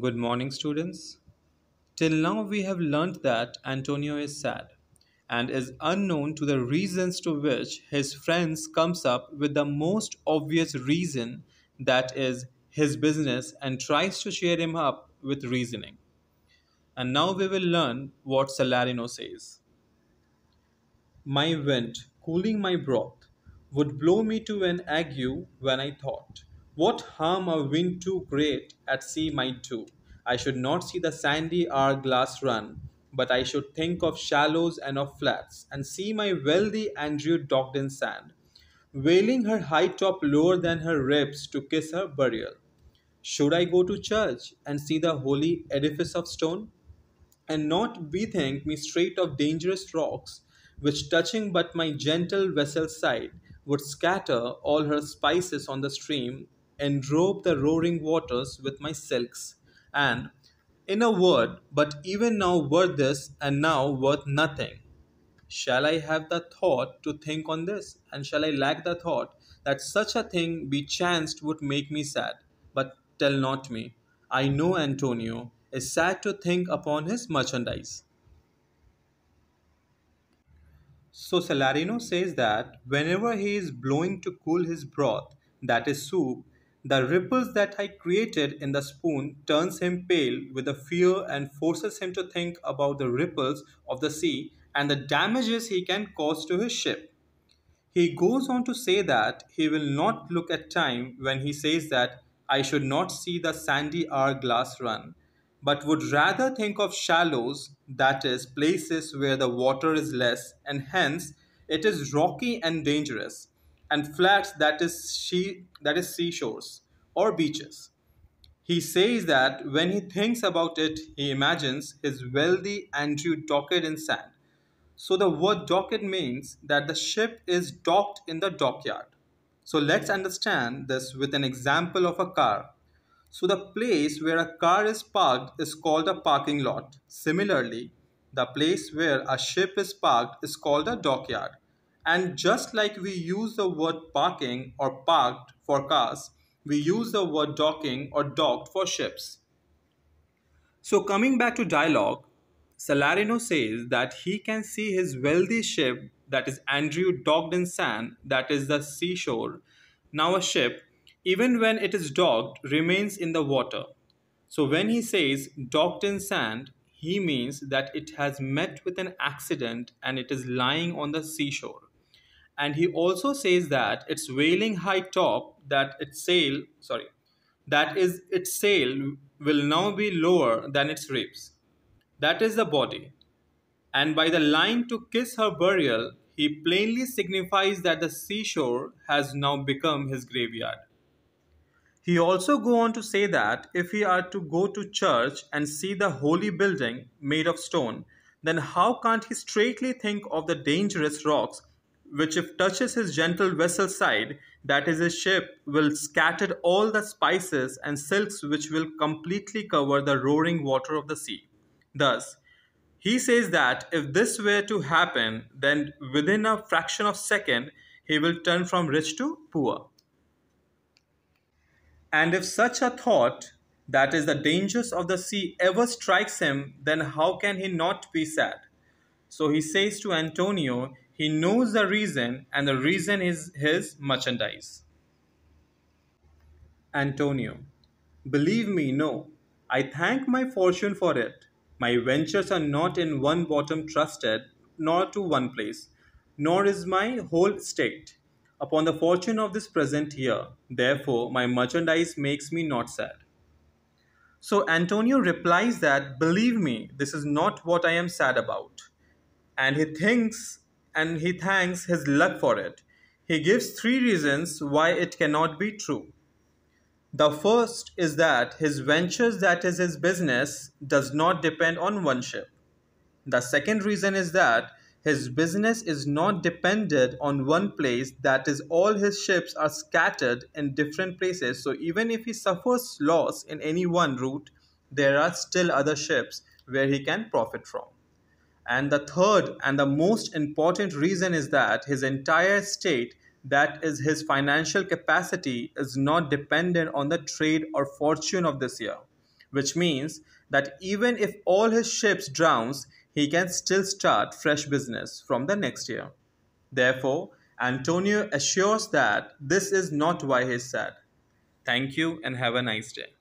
Good morning, students. Till now, we have learnt that Antonio is sad and is unknown to the reasons to which his friends comes up with the most obvious reason that is his business and tries to cheer him up with reasoning. And now we will learn what Salarino says. My wind, cooling my broth, would blow me to an ague when I thought what harm a wind too great at sea might do. I should not see the sandy glass run, but I should think of shallows and of flats, and see my wealthy Andrew docked in sand, veiling her high top lower than her ribs to kiss her burial. Should I go to church and see the holy edifice of stone? And not bethink me straight of dangerous rocks, which touching but my gentle vessel's side, would scatter all her spices on the stream enrobe the roaring waters with my silks, and, in a word, but even now worth this and now worth nothing. Shall I have the thought to think on this, and shall I lack the thought that such a thing be chanced would make me sad? But tell not me. I know Antonio is sad to think upon his merchandise. So Salarino says that whenever he is blowing to cool his broth, that is soup, the ripples that I created in the spoon turns him pale with the fear and forces him to think about the ripples of the sea and the damages he can cause to his ship. He goes on to say that he will not look at time when he says that I should not see the sandy hourglass run, but would rather think of shallows, that is, places where the water is less and hence it is rocky and dangerous, and flats that is she that is seashores or beaches. He says that when he thinks about it, he imagines his wealthy Andrew docked in sand. So the word docked means that the ship is docked in the dockyard. So let's understand this with an example of a car. So the place where a car is parked is called a parking lot. Similarly, the place where a ship is parked is called a dockyard. And just like we use the word parking or parked for cars, we use the word docking or docked for ships. So, coming back to dialogue, Salarino says that he can see his wealthy ship, that is Andrew, docked in sand, that is the seashore. Now, a ship, even when it is docked, remains in the water. So, when he says docked in sand, he means that it has met with an accident and it is lying on the seashore and he also says that its veiling high top that its sail sorry that is its sail will now be lower than its ribs that is the body and by the line to kiss her burial he plainly signifies that the seashore has now become his graveyard he also go on to say that if he are to go to church and see the holy building made of stone then how can't he straightly think of the dangerous rocks which if touches his gentle vessel's side, that is his ship, will scatter all the spices and silks which will completely cover the roaring water of the sea. Thus, he says that if this were to happen, then within a fraction of second, he will turn from rich to poor. And if such a thought, that is the dangers of the sea, ever strikes him, then how can he not be sad? So he says to Antonio he knows the reason, and the reason is his merchandise. Antonio, believe me, no. I thank my fortune for it. My ventures are not in one bottom trusted, nor to one place, nor is my whole state. Upon the fortune of this present year, therefore, my merchandise makes me not sad. So Antonio replies that, believe me, this is not what I am sad about. And he thinks and he thanks his luck for it. He gives three reasons why it cannot be true. The first is that his ventures, that is his business, does not depend on one ship. The second reason is that his business is not dependent on one place, that is, all his ships are scattered in different places. So, even if he suffers loss in any one route, there are still other ships where he can profit from. And the third and the most important reason is that his entire state, that is, his financial capacity, is not dependent on the trade or fortune of this year, which means that even if all his ships drowns, he can still start fresh business from the next year. Therefore, Antonio assures that this is not why he is sad. Thank you and have a nice day.